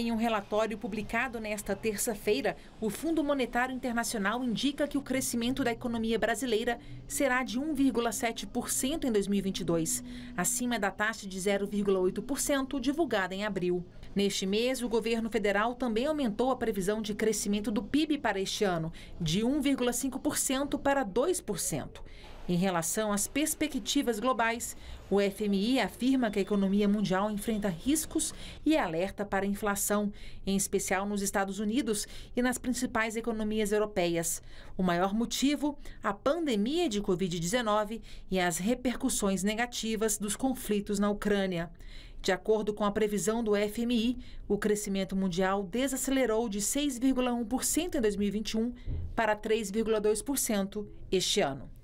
Em um relatório publicado nesta terça-feira, o Fundo Monetário Internacional indica que o crescimento da economia brasileira será de 1,7% em 2022, acima da taxa de 0,8% divulgada em abril. Neste mês, o governo federal também aumentou a previsão de crescimento do PIB para este ano, de 1,5% para 2%. Em relação às perspectivas globais, o FMI afirma que a economia mundial enfrenta riscos e alerta para inflação, em especial nos Estados Unidos e nas principais economias europeias. O maior motivo, a pandemia de Covid-19 e as repercussões negativas dos conflitos na Ucrânia. De acordo com a previsão do FMI, o crescimento mundial desacelerou de 6,1% em 2021 para 3,2% este ano.